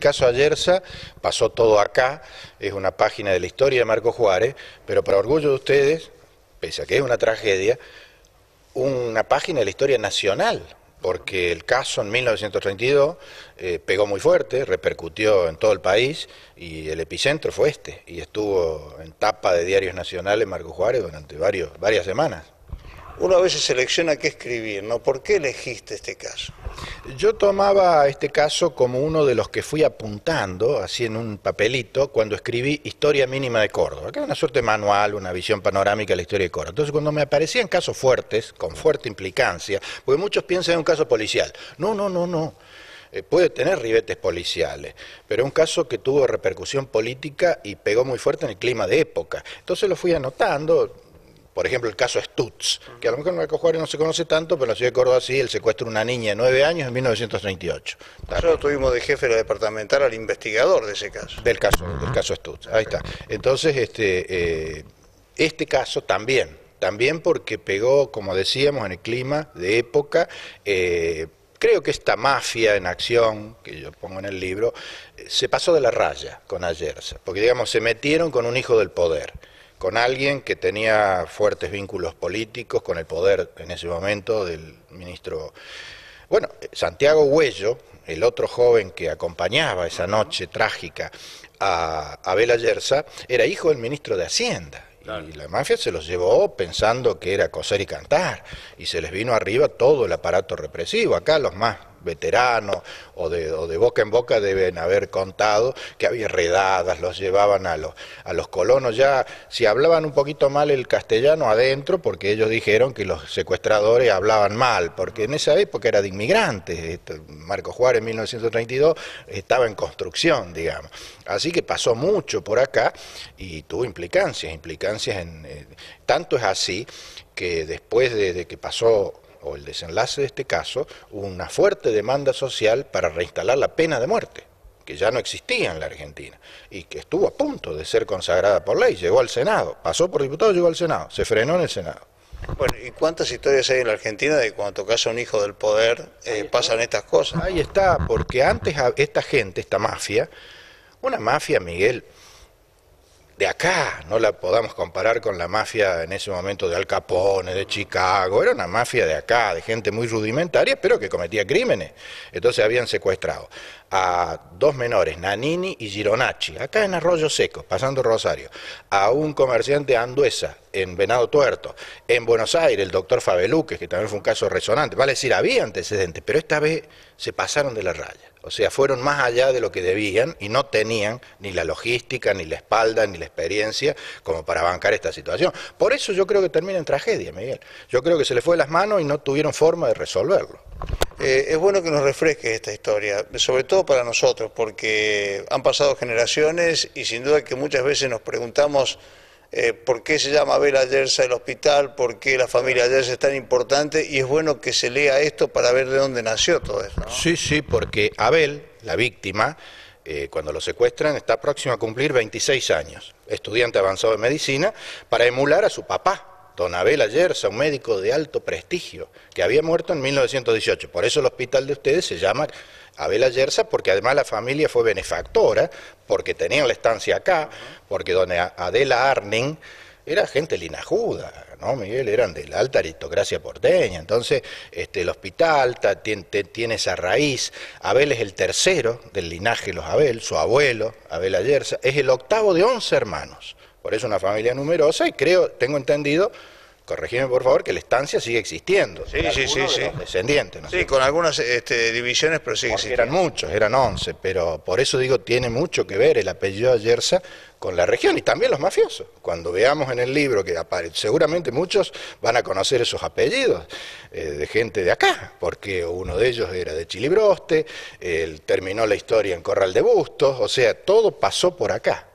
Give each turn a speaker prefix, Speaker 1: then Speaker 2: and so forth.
Speaker 1: El caso Ayerza pasó todo acá, es una página de la historia de Marco Juárez, pero para orgullo de ustedes, pese a que es una tragedia, una página de la historia nacional, porque el caso en 1932 eh, pegó muy fuerte, repercutió en todo el país y el epicentro fue este, y estuvo en tapa de diarios
Speaker 2: nacionales Marco Juárez durante varias semanas. Uno a veces selecciona qué escribir, ¿no? ¿Por qué elegiste este caso?
Speaker 1: Yo tomaba este caso como uno de los que fui apuntando, así en un papelito, cuando escribí Historia Mínima de Córdoba, que era una suerte manual, una visión panorámica de la historia de Córdoba. Entonces, cuando me aparecían casos fuertes, con fuerte implicancia, porque muchos piensan en un caso policial. No, no, no, no. Eh, puede tener ribetes policiales, pero es un caso que tuvo repercusión política y pegó muy fuerte en el clima de época. Entonces lo fui anotando, por ejemplo, el caso Stutz, que a lo mejor en y no se conoce tanto, pero en la ciudad de Córdoba sí, el secuestro de una niña de nueve años en 1938. Nosotros tuvimos
Speaker 2: de jefe de departamental al investigador de ese caso.
Speaker 1: Del caso, del caso Stutz, ahí está. Entonces, este, eh, este caso también, también porque pegó, como decíamos, en el clima de época. Eh, creo que esta mafia en acción, que yo pongo en el libro, eh, se pasó de la raya con Ayersa, porque digamos, se metieron con un hijo del poder con alguien que tenía fuertes vínculos políticos con el poder en ese momento del ministro. Bueno, Santiago Huello, el otro joven que acompañaba esa noche trágica a Abel Ayerza, era hijo del ministro de Hacienda. Y la mafia se los llevó pensando que era coser y cantar, y se les vino arriba todo el aparato represivo. Acá los más veteranos o de, de, boca en boca deben haber contado que había redadas, los llevaban a los, a los colonos ya, si hablaban un poquito mal el castellano adentro, porque ellos dijeron que los secuestradores hablaban mal, porque en esa época era de inmigrantes, Marco Juárez en 1932 estaba en construcción, digamos. Así que pasó mucho por acá y tuvo implicancias, implicancias en... Eh, tanto es así que después de que pasó o el desenlace de este caso, una fuerte demanda social para reinstalar la pena de muerte que ya no existía en la Argentina y que estuvo a punto de ser consagrada por ley, llegó al Senado, pasó por diputado, llegó al Senado, se frenó en el Senado.
Speaker 2: Bueno, ¿y cuántas historias hay en la Argentina de cuando tocas a un hijo del poder eh, pasan estas cosas? Ahí está, porque antes
Speaker 1: esta gente, esta mafia, una mafia, Miguel, de acá, no la podamos comparar con la mafia en ese momento de Al Capone, de Chicago, era una mafia de acá, de gente muy rudimentaria, pero que cometía crímenes, entonces habían secuestrado a dos menores, Nanini y Gironacci, acá en Arroyo Seco, pasando Rosario, a un comerciante Anduesa en Venado Tuerto, en Buenos Aires, el doctor Fabeluque, que también fue un caso resonante, vale decir, había antecedentes, pero esta vez se pasaron de la raya, o sea, fueron más allá de lo que debían y no tenían ni la logística, ni la espalda, ni la experiencia como para bancar esta situación. Por eso yo creo que termina en tragedia, Miguel. Yo creo que se le fue de las manos y no tuvieron forma de
Speaker 2: resolverlo. Eh, es bueno que nos refresque esta historia, sobre todo para nosotros, porque han pasado generaciones y sin duda que muchas veces nos preguntamos eh, por qué se llama Abel Ayerza el hospital, por qué la familia Ayersa es tan importante, y es bueno que se lea esto para ver de dónde nació todo esto.
Speaker 1: Sí, sí, porque Abel, la víctima, eh, cuando lo secuestran, está próximo a cumplir 26 años, estudiante avanzado de medicina, para emular a su papá, Don Abel Ayerza, un médico de alto prestigio, que había muerto en 1918. Por eso el hospital de ustedes se llama Abel Ayerza, porque además la familia fue benefactora, porque tenían la estancia acá, porque don Adela Arning era gente linajuda, ¿no, Miguel? Eran de la alta aristocracia porteña. Entonces, este, el hospital tiene, esa raíz. Abel es el tercero del linaje los Abel, su abuelo, Abel Ayerza, es el octavo de once hermanos. Por eso una familia numerosa y creo, tengo entendido, corregime por favor, que la estancia sigue existiendo. Sí, sí, sí, sí. descendientes,
Speaker 2: Sí, con algunas este, divisiones, pero sí. Porque Eran
Speaker 1: muchos, eran
Speaker 2: 11, pero por
Speaker 1: eso digo, tiene mucho que ver el apellido de Yersa con la región y también los mafiosos. Cuando veamos en el libro que aparece, seguramente muchos van a conocer esos apellidos eh, de gente de acá, porque uno de ellos era de Chilibroste, él terminó la historia en Corral de Bustos, o sea, todo pasó por acá.